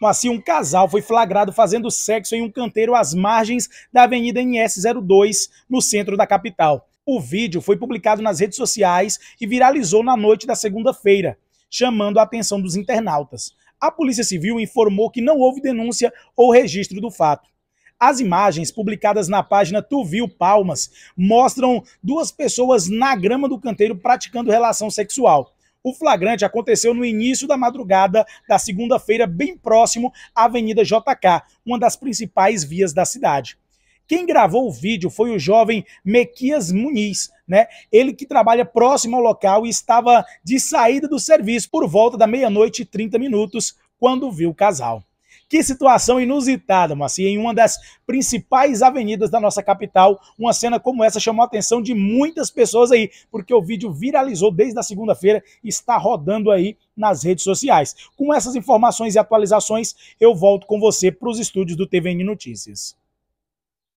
Mas assim um casal foi flagrado fazendo sexo em um canteiro às margens da Avenida NS02, no centro da capital. O vídeo foi publicado nas redes sociais e viralizou na noite da segunda-feira, chamando a atenção dos internautas. A Polícia Civil informou que não houve denúncia ou registro do fato. As imagens publicadas na página Tu Viu Palmas mostram duas pessoas na grama do canteiro praticando relação sexual. O flagrante aconteceu no início da madrugada da segunda-feira, bem próximo à Avenida JK, uma das principais vias da cidade. Quem gravou o vídeo foi o jovem Mequias Muniz, né? Ele que trabalha próximo ao local e estava de saída do serviço por volta da meia-noite e 30 minutos quando viu o casal. Que situação inusitada, Macia. Em uma das principais avenidas da nossa capital, uma cena como essa chamou a atenção de muitas pessoas aí, porque o vídeo viralizou desde a segunda-feira e está rodando aí nas redes sociais. Com essas informações e atualizações, eu volto com você para os estúdios do TVN Notícias.